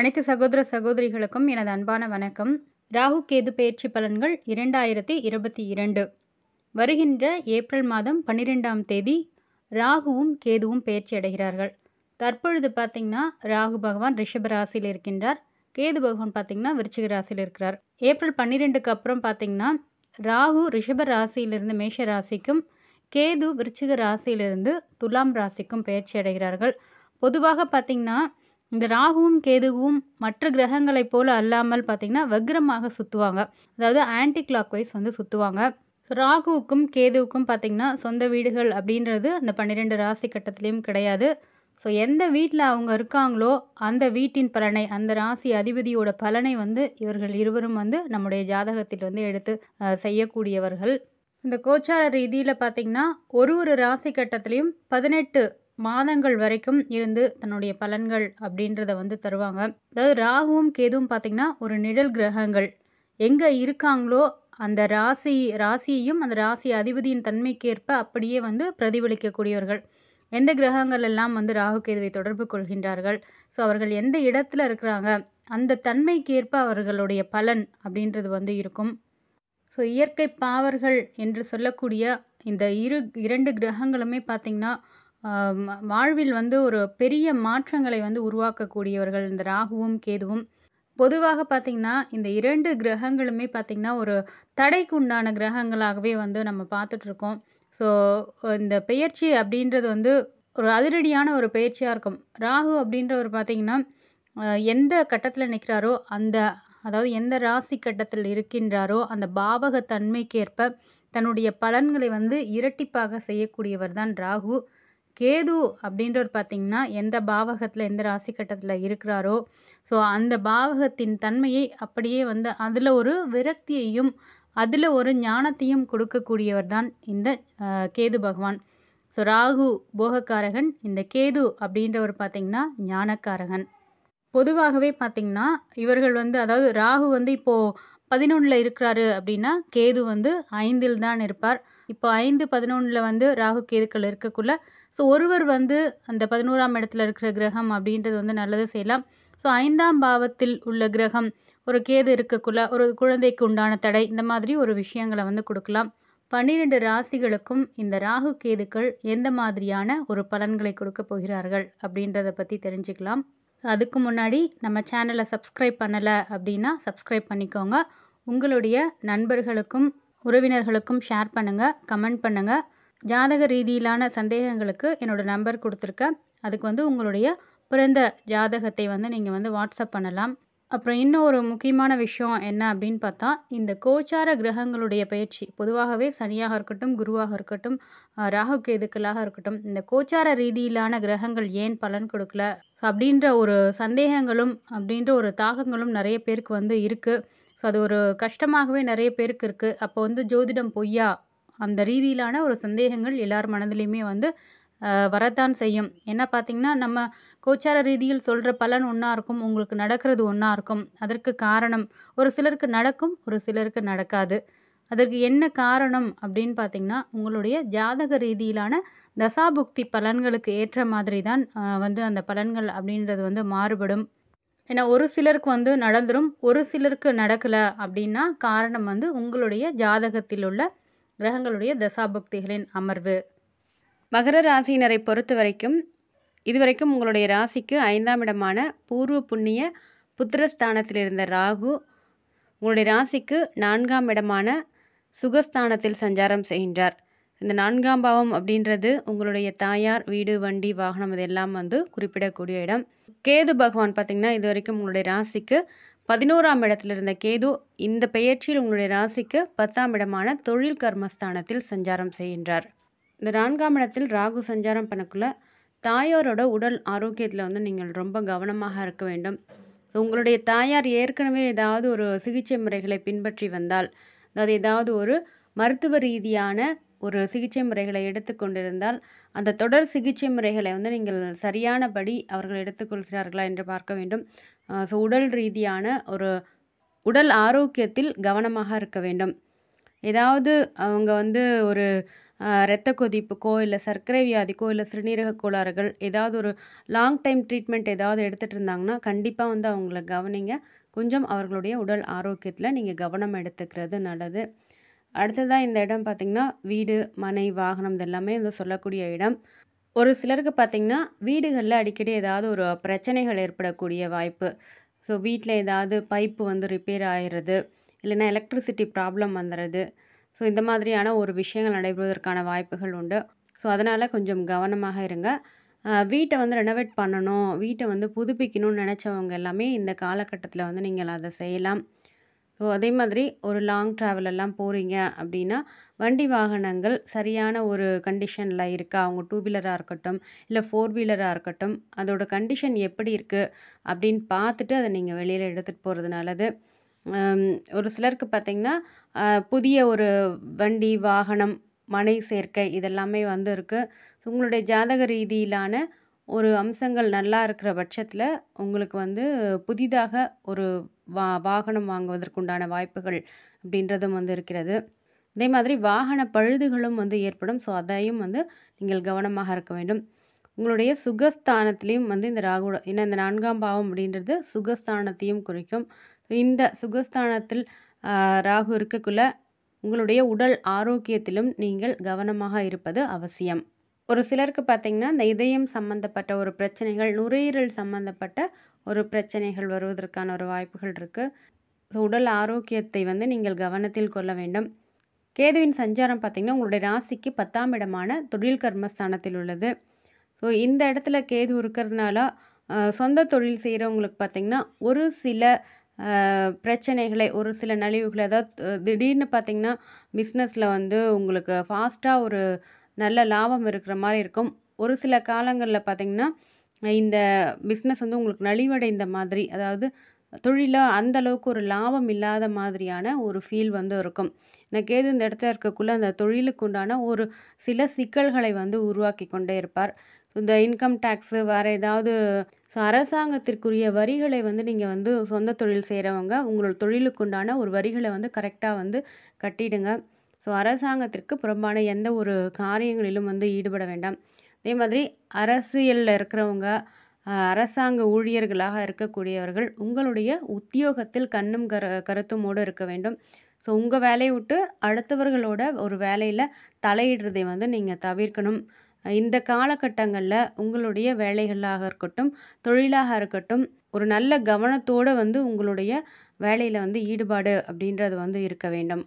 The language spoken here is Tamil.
அனைத்து சகோதர சகோதரிகளுக்கும் எனது அன்பான வணக்கம் ராகு கேது பயிற்சி பலன்கள் இரண்டாயிரத்தி இருபத்தி இரண்டு வருகின்ற ஏப்ரல் மாதம் பன்னிரெண்டாம் தேதி ராகுவும் கேதுவும் பயிற்சி அடைகிறார்கள் தற்பொழுது பார்த்தீங்கன்னா ராகு பகவான் ரிஷப ராசியில் இருக்கின்றார் கேது பகவான் பார்த்தீங்கன்னா விருச்சிக ராசியில் இருக்கிறார் ஏப்ரல் பன்னிரெண்டுக்கு அப்புறம் பார்த்தீங்கன்னா ராகு ரிஷப ராசியிலிருந்து மேஷ ராசிக்கும் கேது விருச்சிக ராசியிலிருந்து துலாம் ராசிக்கும் பயிற்சி அடைகிறார்கள் பொதுவாக பார்த்தீங்கன்னா இந்த ராகுவும் கேதுவும் மற்ற கிரகங்களைப் போல அல்லாமல் பார்த்திங்கன்னா வக்ரமாக சுற்றுவாங்க அதாவது ஆன்டி கிளாக் வைஸ் வந்து சுற்றுவாங்க ராகுவுக்கும் கேதுவுக்கும் பார்த்திங்கன்னா சொந்த வீடுகள் அப்படின்றது அந்த பன்னிரெண்டு ராசி கட்டத்துலேயும் கிடையாது ஸோ எந்த வீட்டில் அவங்க இருக்காங்களோ அந்த வீட்டின் பலனை அந்த ராசி அதிபதியோட பலனை வந்து இவர்கள் இருவரும் வந்து நம்முடைய ஜாதகத்தில் வந்து எடுத்து செய்யக்கூடியவர்கள் இந்த கோச்சார ரீதியில் பார்த்திங்கன்னா ஒரு ஒரு ராசி கட்டத்துலேயும் பதினெட்டு மாதங்கள் வரைக்கும் இருந்து தன்னுடைய பலன்கள் அப்படின்றத வந்து தருவாங்க அதாவது ராகுவும் கேதுவும் பார்த்திங்கன்னா ஒரு நிழல் கிரகங்கள் எங்கே இருக்காங்களோ அந்த ராசி ராசியையும் அந்த ராசி அதிபதியின் தன்மைக்கேற்ப அப்படியே வந்து பிரதிபலிக்கக்கூடியவர்கள் எந்த கிரகங்கள் எல்லாம் வந்து ராகு கேதுவை தொடர்பு கொள்கின்றார்கள் ஸோ அவர்கள் எந்த இடத்துல இருக்கிறாங்க அந்த தன்மைக்கேற்ப அவர்களுடைய பலன் அப்படின்றது வந்து இருக்கும் ஸோ இயற்கை பாவர்கள் என்று சொல்லக்கூடிய இந்த இரு இரண்டு கிரகங்களுமே பார்த்திங்கன்னா வாழ்வில் வந்து ஒரு பெரிய மாற்றங்களை வந்து உருவாக்கக்கூடியவர்கள் இந்த ராகுவும் கேதுவும் பொதுவாக பார்த்திங்கன்னா இந்த இரண்டு கிரகங்களுமே பார்த்திங்கன்னா ஒரு தடைக்கு உண்டான கிரகங்களாகவே வந்து நம்ம பார்த்துட்ருக்கோம் ஸோ இந்த பெயர்ச்சி அப்படின்றது வந்து ஒரு அதிரடியான ஒரு பெயர்ச்சியாக இருக்கும் ராகு அப்படின்றவர் பார்த்திங்கன்னா எந்த கட்டத்தில் நிற்கிறாரோ அந்த அதாவது எந்த ராசி கட்டத்தில் இருக்கின்றாரோ அந்த பாவக தன்மைக்கேற்ப தன்னுடைய பலன்களை வந்து இரட்டிப்பாக செய்யக்கூடியவர் தான் ராகு கேது அப்படின்றவர் பார்த்திங்கன்னா எந்த பாவகத்தில் எந்த ராசி கட்டத்தில் இருக்கிறாரோ ஸோ அந்த பாவகத்தின் தன்மையை அப்படியே வந்து அதில் ஒரு விரக்தியையும் அதில் ஒரு ஞானத்தையும் கொடுக்கக்கூடியவர் தான் இந்த கேது பகவான் ஸோ ராகு போகக்காரகன் இந்த கேது அப்படின்றவர் பார்த்திங்கன்னா ஞானக்காரகன் பொதுவாகவே பார்த்திங்கன்னா இவர்கள் வந்து அதாவது ராகு வந்து இப்போது பதினொன்றில் இருக்கிறாரு அப்படின்னா கேது வந்து ஐந்தில் தான் இருப்பார் இப்போ ஐந்து பதினொன்றில் வந்து ராகு கேதுக்கள் இருக்கக்குள்ள ஸோ ஒருவர் வந்து அந்த பதினோராம் இடத்துல இருக்கிற கிரகம் அப்படின்றது வந்து நல்லது செய்யலாம் ஸோ ஐந்தாம் பாவத்தில் உள்ள கிரகம் ஒரு கேது இருக்கக்குள்ள ஒரு குழந்தைக்கு உண்டான தடை இந்த மாதிரி ஒரு விஷயங்களை வந்து கொடுக்கலாம் பன்னிரெண்டு ராசிகளுக்கும் இந்த ராகு கேதுக்கள் எந்த மாதிரியான ஒரு பலன்களை கொடுக்க போகிறார்கள் அப்படின்றத பற்றி தெரிஞ்சுக்கலாம் அதுக்கு முன்னாடி நம்ம சேனலை சப்ஸ்கிரைப் பண்ணலை அப்படின்னா சப்ஸ்கிரைப் பண்ணிக்கோங்க உங்களுடைய நண்பர்களுக்கும் உறவினர்களுக்கும் ஷேர் பண்ணுங்கள் கமெண்ட் பண்ணுங்கள் ஜாதக ரீதியிலான சந்தேகங்களுக்கு என்னோடய நம்பர் கொடுத்துருக்கேன் அதுக்கு வந்து உங்களுடைய பிறந்த ஜாதகத்தை வந்து நீங்கள் வந்து வாட்ஸ்அப் பண்ணலாம் அப்புறம் இன்னும் ஒரு முக்கியமான விஷயம் என்ன அப்படின்னு பார்த்தா இந்த கோச்சார கிரகங்களுடைய பயிற்சி பொதுவாகவே சனியாக இருக்கட்டும் குருவாக இருக்கட்டும் ராகு கேதுக்களாக இருக்கட்டும் இந்த கோச்சார ரீதியிலான கிரகங்கள் ஏன் பலன் கொடுக்கல அப்படின்ற ஒரு சந்தேகங்களும் அப்படின்ற ஒரு தாகங்களும் நிறைய பேருக்கு வந்து இருக்குது ஸோ அது ஒரு கஷ்டமாகவே நிறைய பேருக்கு இருக்குது அப்போ வந்து ஜோதிடம் பொய்யா அந்த ரீதியிலான ஒரு சந்தேகங்கள் எல்லார் மனதிலையுமே வந்து வரத்தான் செய்யும் என்ன பார்த்திங்கன்னா நம்ம கோச்சார ரீதியில் சொல்கிற பலன் ஒன்றா இருக்கும் உங்களுக்கு நடக்கிறது ஒன்றா இருக்கும் அதற்கு காரணம் ஒரு சிலருக்கு நடக்கும் ஒரு சிலருக்கு நடக்காது அதற்கு என்ன காரணம் அப்படின்னு பார்த்தீங்கன்னா உங்களுடைய ஜாதக ரீதியிலான தசாபுக்தி பலன்களுக்கு ஏற்ற மாதிரி தான் வந்து அந்த பலன்கள் அப்படின்றது வந்து மாறுபடும் ஏன்னா ஒரு சிலருக்கு வந்து நடந்துடும் ஒரு சிலருக்கு நடக்கலை அப்படின்னா காரணம் வந்து உங்களுடைய ஜாதகத்தில் உள்ள கிரகங்களுடைய தசாபுக்திகளின் அமர்வு மகர ராசியினரை பொறுத்த வரைக்கும் இதுவரைக்கும் உங்களுடைய ராசிக்கு ஐந்தாம் இடமான பூர்வ புண்ணிய புத்திரஸ்தானத்தில் இருந்த ராகு உங்களுடைய ராசிக்கு நான்காம் இடமான சுகஸ்தானத்தில் சஞ்சாரம் செய்கின்றார் இந்த நான்காம் பாவம் அப்படின்றது உங்களுடைய தாயார் வீடு வண்டி வாகனம் இதெல்லாம் வந்து குறிப்பிடக்கூடிய இடம் கேது பகவான் பார்த்திங்கன்னா இது வரைக்கும் உங்களுடைய ராசிக்கு பதினோராம் இடத்துல இருந்த கேது இந்த பெயர்ச்சியில் உங்களுடைய ராசிக்கு பத்தாம் இடமான தொழில் கர்மஸ்தானத்தில் சஞ்சாரம் செய்கின்றார் இந்த நான்காம் இடத்தில் ராகு சஞ்சாரம் பண்ணக்குள்ள தாயாரோட உடல் ஆரோக்கியத்தில் வந்து நீங்கள் ரொம்ப கவனமாக இருக்க வேண்டும் உங்களுடைய தாயார் ஏற்கனவே ஏதாவது ஒரு சிகிச்சை முறைகளை பின்பற்றி வந்தால் அதாவது ஏதாவது ஒரு மருத்துவ ரீதியான ஒரு சிகிச்சை முறைகளை எடுத்துக்கொண்டிருந்தால் அந்த தொடர் சிகிச்சை முறைகளை வந்து நீங்கள் சரியானபடி அவர்கள் எடுத்துக்கொள்கிறார்களா என்று பார்க்க வேண்டும் ஸோ உடல் ரீதியான ஒரு உடல் ஆரோக்கியத்தில் கவனமாக இருக்க வேண்டும் ஏதாவது அவங்க வந்து ஒரு இரத்த கொதிப்புக்கோ இல்லை சர்க்கரை வியாதிக்கோ இல்லை சிறுநீரக கோளாறுகள் ஏதாவது ஒரு லாங் டைம் ட்ரீட்மெண்ட் ஏதாவது எடுத்துகிட்டு இருந்தாங்கன்னா கண்டிப்பாக வந்து அவங்கள கவனிங்க கொஞ்சம் அவர்களுடைய உடல் ஆரோக்கியத்தில் நீங்கள் கவனம் எடுத்துக்கிறது நல்லது அடுத்ததாக இந்த இடம் பார்த்திங்கன்னா வீடு மனை வாகனம் இது எல்லாமே வந்து சொல்லக்கூடிய இடம் ஒரு சிலருக்கு பார்த்திங்கன்னா வீடுகளில் அடிக்கடி ஏதாவது ஒரு பிரச்சனைகள் ஏற்படக்கூடிய வாய்ப்பு ஸோ வீட்டில் ஏதாவது பைப்பு வந்து ரிப்பேர் ஆகிடுறது இல்லைன்னா எலக்ட்ரிசிட்டி ப்ராப்ளம் வந்துடுறது ஸோ இந்த மாதிரியான ஒரு விஷயங்கள் நடைபெறுவதற்கான வாய்ப்புகள் உண்டு ஸோ அதனால் கொஞ்சம் கவனமாக இருங்க வீட்டை வந்து ரெனோவேட் பண்ணணும் வீட்டை வந்து புதுப்பிக்கணும்னு நினச்சவங்க எல்லாமே இந்த காலகட்டத்தில் வந்து நீங்கள் அதை செய்யலாம் ஸோ அதே மாதிரி ஒரு லாங் ட்ராவல் எல்லாம் போகிறீங்க அப்படின்னா வண்டி வாகனங்கள் சரியான ஒரு கண்டிஷனில் இருக்கா அவங்க டூ வீலராக இருக்கட்டும் இல்லை ஃபோர் வீலராக இருக்கட்டும் அதோடய கண்டிஷன் எப்படி இருக்குது அப்படின்னு பார்த்துட்டு அதை நீங்கள் வெளியில் எடுத்துகிட்டு போகிறது நல்லது ஒரு சிலருக்கு பார்த்திங்கன்னா புதிய ஒரு வண்டி வாகனம் மனை சேர்க்கை இதெல்லாமே வந்து இருக்குது உங்களுடைய ஜாதக ரீதியிலான ஒரு அம்சங்கள் நல்லா இருக்கிற பட்சத்தில் உங்களுக்கு வந்து புதிதாக ஒரு வா வாகனம் வாங்குவதற்குண்டான வாய்ப்புகள் அப்படின்றதும் வந்து இருக்கிறது அதே மாதிரி வாகன பழுதுகளும் வந்து ஏற்படும் ஸோ அதையும் வந்து நீங்கள் கவனமாக இருக்க வேண்டும் உங்களுடைய சுகஸ்தானத்திலையும் வந்து இந்த ராகு ஏன்னா இந்த நான்காம் பாவம் அப்படின்றது சுகஸ்தானத்தையும் குறிக்கும் இந்த சுகஸ்தானத்தில் ராகு இருக்கக்குள்ள உங்களுடைய உடல் ஆரோக்கியத்திலும் நீங்கள் கவனமாக இருப்பது அவசியம் ஒரு சிலருக்கு பார்த்திங்கன்னா இந்த இதயம் சம்மந்தப்பட்ட ஒரு பிரச்சனைகள் நுரையீரல் சம்மந்தப்பட்ட ஒரு பிரச்சனைகள் வருவதற்கான ஒரு வாய்ப்புகள் இருக்குது ஸோ உடல் ஆரோக்கியத்தை வந்து நீங்கள் கவனத்தில் கொள்ள வேண்டும் கேதுவின் சஞ்சாரம் பார்த்திங்கன்னா உங்களுடைய ராசிக்கு பத்தாம் இடமான தொழில் கர்மஸ்தானத்தில் உள்ளது ஸோ இந்த இடத்துல கேது இருக்கிறதுனால சொந்த தொழில் செய்கிறவங்களுக்கு பார்த்திங்கன்னா ஒரு சில பிரச்சனைகளை ஒரு சில நலிவுகளை அதாவது திடீர்னு பார்த்திங்கன்னா பிஸ்னஸில் வந்து உங்களுக்கு ஃபாஸ்ட்டாக ஒரு நல்ல லாபம் இருக்கிற மாதிரி இருக்கும் ஒரு சில காலங்களில் பார்த்திங்கன்னா இந்த பிஸ்னஸ் வந்து உங்களுக்கு நலிவடைந்த மாதிரி அதாவது தொழிலாக அந்த அளவுக்கு ஒரு லாபம் இல்லாத மாதிரியான ஒரு ஃபீல் வந்து இருக்கும் எனக்கு ஏது இந்த இடத்துல இருக்கக்குள்ளே அந்த தொழிலுக்கு உண்டான ஒரு சில சிக்கல்களை வந்து உருவாக்கி கொண்டே இருப்பார் இந்த இன்கம் டேக்ஸு வேறு ஏதாவது ஸோ அரசாங்கத்திற்குரிய வரிகளை வந்து நீங்கள் வந்து சொந்த தொழில் செய்கிறவங்க உங்களோட தொழிலுக்குண்டான ஒரு வரிகளை வந்து கரெக்டாக வந்து கட்டிடுங்க ஸோ அரசாங்கத்திற்கு புறம்பான எந்த ஒரு காரியங்களிலும் வந்து ஈடுபட வேண்டாம் அதே மாதிரி அரசியலில் இருக்கிறவங்க அரசாங்க ஊழியர்களாக இருக்கக்கூடியவர்கள் உங்களுடைய உத்தியோகத்தில் கண்ணும் கரு கருத்துமோடு இருக்க வேண்டும் ஸோ உங்கள் வேலையை விட்டு அடுத்தவர்களோட ஒரு வேலையில் தலையிடுறதை வந்து நீங்கள் தவிர்க்கணும் இந்த காலகட்டங்களில் உங்களுடைய வேலைகளாக இருக்கட்டும் தொழிலாக இருக்கட்டும் ஒரு நல்ல கவனத்தோடு வந்து உங்களுடைய வேலையில் வந்து ஈடுபாடு அப்படின்றது வந்து இருக்க வேண்டும்